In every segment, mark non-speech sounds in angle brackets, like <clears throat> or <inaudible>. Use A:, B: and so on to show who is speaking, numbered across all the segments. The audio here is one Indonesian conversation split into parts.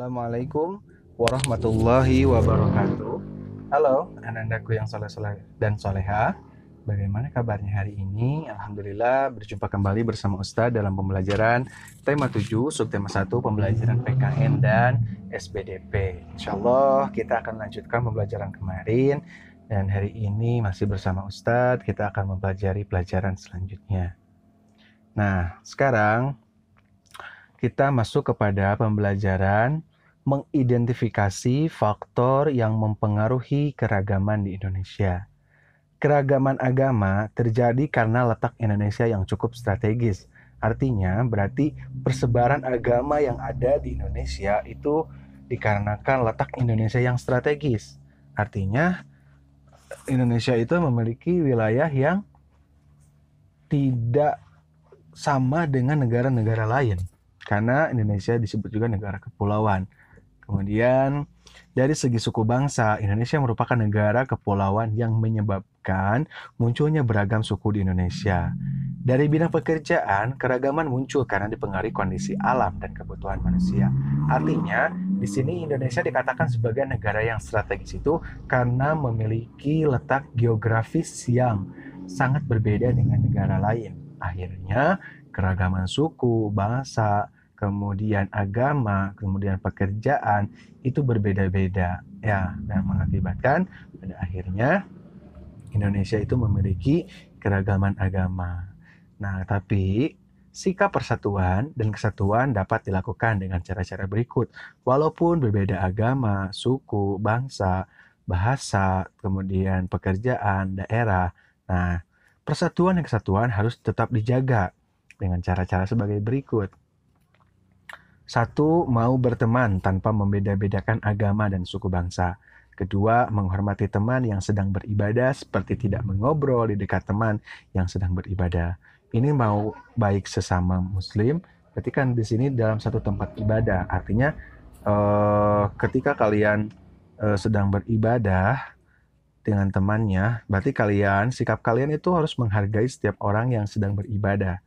A: Assalamualaikum warahmatullahi wabarakatuh. Halo, anak-anakku yang soleh-soleh dan soleha. Bagaimana kabarnya hari ini? Alhamdulillah berjumpa kembali bersama Ustadz dalam pembelajaran tema 7, subtema 1, pembelajaran PKN dan SBDP. Insya Allah kita akan lanjutkan pembelajaran kemarin dan hari ini masih bersama Ustadz kita akan mempelajari pelajaran selanjutnya. Nah, sekarang kita masuk kepada pembelajaran mengidentifikasi faktor yang mempengaruhi keragaman di Indonesia. Keragaman agama terjadi karena letak Indonesia yang cukup strategis. Artinya, berarti persebaran agama yang ada di Indonesia itu dikarenakan letak Indonesia yang strategis. Artinya, Indonesia itu memiliki wilayah yang tidak sama dengan negara-negara lain, karena Indonesia disebut juga negara kepulauan. Kemudian dari segi suku bangsa, Indonesia merupakan negara kepulauan yang menyebabkan munculnya beragam suku di Indonesia. Dari bidang pekerjaan, keragaman muncul karena dipengaruhi kondisi alam dan kebutuhan manusia. Artinya, di sini Indonesia dikatakan sebagai negara yang strategis itu karena memiliki letak geografis yang sangat berbeda dengan negara lain. Akhirnya, keragaman suku, bangsa kemudian agama, kemudian pekerjaan itu berbeda-beda ya dan mengakibatkan pada akhirnya Indonesia itu memiliki keragaman agama. Nah, tapi sikap persatuan dan kesatuan dapat dilakukan dengan cara-cara berikut. Walaupun berbeda agama, suku, bangsa, bahasa, kemudian pekerjaan, daerah. Nah, persatuan dan kesatuan harus tetap dijaga dengan cara-cara sebagai berikut. Satu, mau berteman tanpa membeda-bedakan agama dan suku bangsa. Kedua, menghormati teman yang sedang beribadah seperti tidak mengobrol di dekat teman yang sedang beribadah. Ini mau baik sesama muslim, berarti kan di sini dalam satu tempat ibadah. Artinya eh, ketika kalian eh, sedang beribadah dengan temannya, berarti kalian sikap kalian itu harus menghargai setiap orang yang sedang beribadah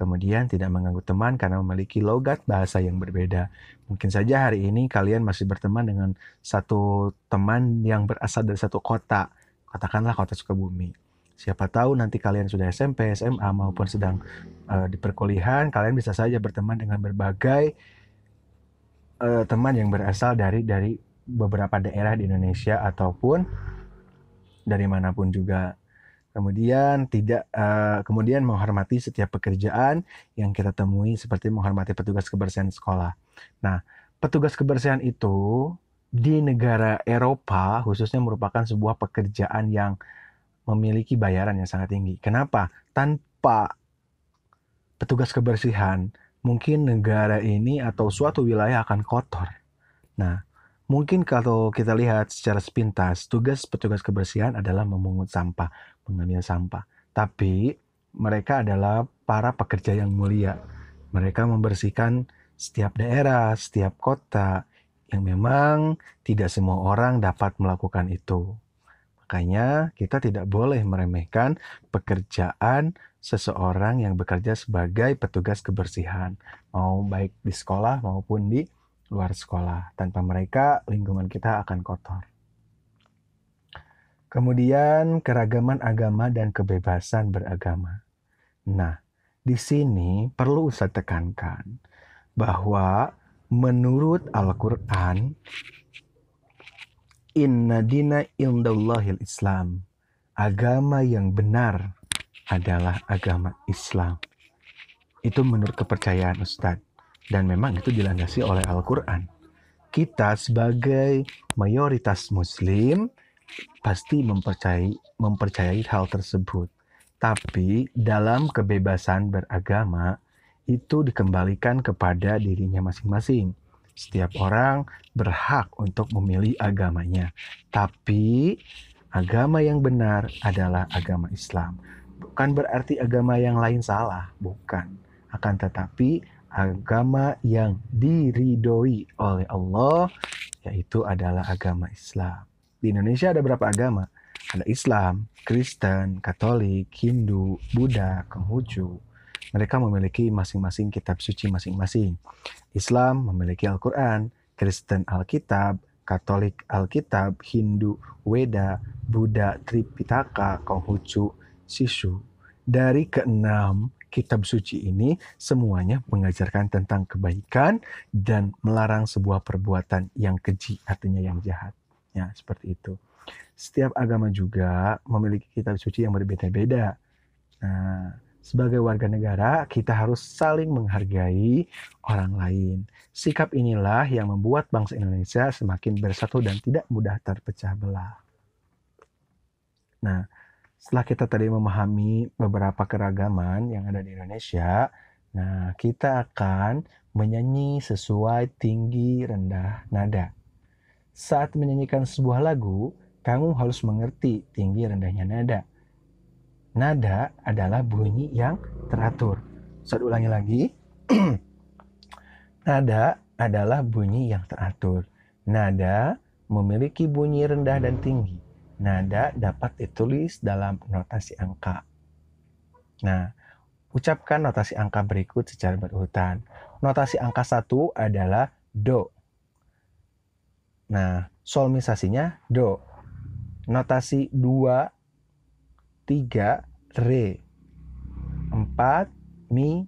A: Kemudian tidak mengganggu teman karena memiliki logat bahasa yang berbeda. Mungkin saja hari ini kalian masih berteman dengan satu teman yang berasal dari satu kota. Katakanlah kota Sukabumi. Siapa tahu nanti kalian sudah SMP, SMA maupun sedang uh, di perkuliahan, kalian bisa saja berteman dengan berbagai uh, teman yang berasal dari dari beberapa daerah di Indonesia ataupun dari manapun juga Kemudian tidak uh, kemudian menghormati setiap pekerjaan yang kita temui seperti menghormati petugas kebersihan sekolah. Nah, petugas kebersihan itu di negara Eropa khususnya merupakan sebuah pekerjaan yang memiliki bayaran yang sangat tinggi. Kenapa? Tanpa petugas kebersihan, mungkin negara ini atau suatu wilayah akan kotor. Nah, mungkin kalau kita lihat secara sepintas, tugas petugas kebersihan adalah memungut sampah pengambil sampah. Tapi mereka adalah para pekerja yang mulia. Mereka membersihkan setiap daerah, setiap kota yang memang tidak semua orang dapat melakukan itu. Makanya kita tidak boleh meremehkan pekerjaan seseorang yang bekerja sebagai petugas kebersihan, mau baik di sekolah maupun di luar sekolah. Tanpa mereka lingkungan kita akan kotor. Kemudian keragaman agama dan kebebasan beragama. Nah, di sini perlu saya tekankan bahwa menurut Al-Qur'an inna dina indallahil Islam. Agama yang benar adalah agama Islam. Itu menurut kepercayaan Ustadz. Dan memang itu dilandasi oleh Al-Quran. Kita sebagai mayoritas muslim pasti mempercayai mempercayai hal tersebut. Tapi dalam kebebasan beragama itu dikembalikan kepada dirinya masing-masing. Setiap orang berhak untuk memilih agamanya. Tapi agama yang benar adalah agama Islam. Bukan berarti agama yang lain salah, bukan. Akan tetapi agama yang diridoi oleh Allah yaitu adalah agama Islam. Di Indonesia ada berapa agama? Ada Islam, Kristen, Katolik, Hindu, Buddha, Konghucu. Mereka memiliki masing-masing kitab suci masing-masing. Islam memiliki Al-Quran, Kristen Alkitab, Katolik Alkitab, Hindu Weda, Buddha Tripitaka, Konghucu, Sisu. Dari keenam kitab suci ini semuanya mengajarkan tentang kebaikan dan melarang sebuah perbuatan yang keji, artinya yang jahat. Ya, seperti itu. Setiap agama juga memiliki kitab suci yang berbeda-beda. Nah, sebagai warga negara, kita harus saling menghargai orang lain. Sikap inilah yang membuat bangsa Indonesia semakin bersatu dan tidak mudah terpecah belah. Nah, setelah kita tadi memahami beberapa keragaman yang ada di Indonesia, nah kita akan menyanyi sesuai tinggi rendah nada. Saat menyanyikan sebuah lagu, kamu harus mengerti tinggi rendahnya nada. Nada adalah bunyi yang teratur. Saya ulangi lagi. <clears throat> nada adalah bunyi yang teratur. Nada memiliki bunyi rendah dan tinggi. Nada dapat ditulis dalam notasi angka. Nah, ucapkan notasi angka berikut secara berurutan. Notasi angka 1 adalah do. Nah, solmisasinya do. Notasi 2 3 re. 4 mi.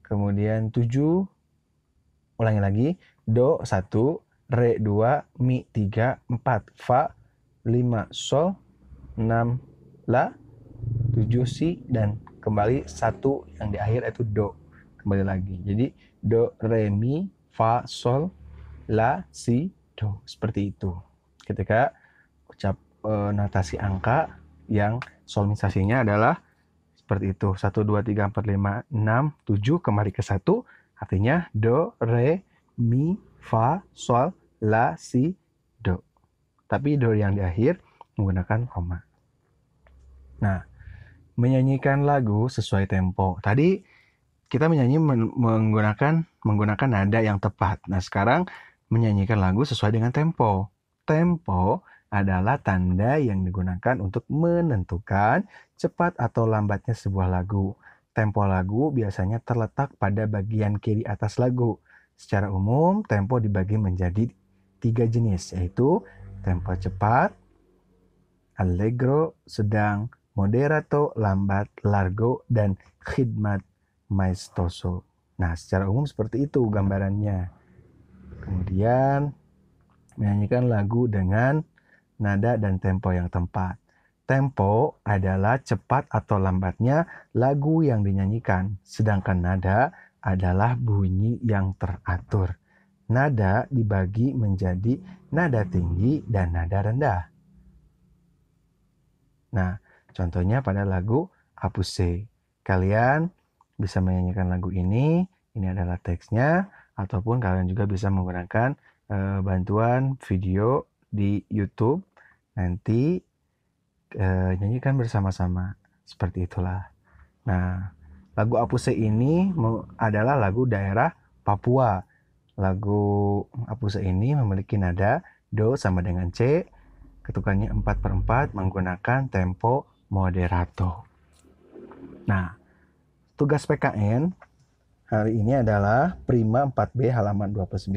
A: Kemudian 7 ulangi lagi do 1 re 2 mi 3 4 fa 5 sol 6 la 7 si dan kembali satu yang di akhir itu do kembali lagi jadi do re mi fa sol la si do seperti itu ketika ucap e, notasi angka yang solmisasinya adalah seperti itu 1 2 3 4 5 6 7 kemari ke 1 artinya do re mi fa sol la si do tapi do yang di akhir menggunakan koma nah menyanyikan lagu sesuai tempo tadi kita menyanyi menggunakan menggunakan nada yang tepat nah sekarang menyanyikan lagu sesuai dengan tempo. Tempo adalah tanda yang digunakan untuk menentukan cepat atau lambatnya sebuah lagu. Tempo lagu biasanya terletak pada bagian kiri atas lagu. Secara umum, tempo dibagi menjadi tiga jenis, yaitu tempo cepat, allegro, sedang, moderato, lambat, largo, dan khidmat maestoso. Nah, secara umum seperti itu gambarannya. Kemudian menyanyikan lagu dengan nada dan tempo yang tepat. Tempo adalah cepat atau lambatnya lagu yang dinyanyikan, sedangkan nada adalah bunyi yang teratur. Nada dibagi menjadi nada tinggi dan nada rendah. Nah, contohnya pada lagu Apuse. Kalian bisa menyanyikan lagu ini. Ini adalah teksnya ataupun kalian juga bisa menggunakan e, bantuan video di YouTube nanti e, nyanyikan bersama-sama seperti itulah. Nah, lagu Apuse ini adalah lagu daerah Papua. Lagu Apuse ini memiliki nada do sama dengan c, ketukannya 4 per 4 menggunakan tempo moderato. Nah, tugas PKN hari ini adalah Prima 4B halaman 29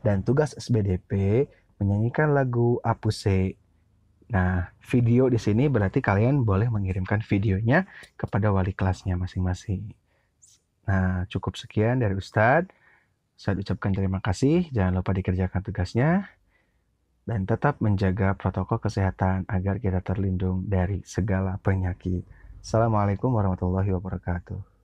A: dan tugas SBDP menyanyikan lagu Apuse. Nah, video di sini berarti kalian boleh mengirimkan videonya kepada wali kelasnya masing-masing. Nah, cukup sekian dari Ustadz. Saya ucapkan terima kasih. Jangan lupa dikerjakan tugasnya. Dan tetap menjaga protokol kesehatan agar kita terlindung dari segala penyakit. Assalamualaikum warahmatullahi wabarakatuh.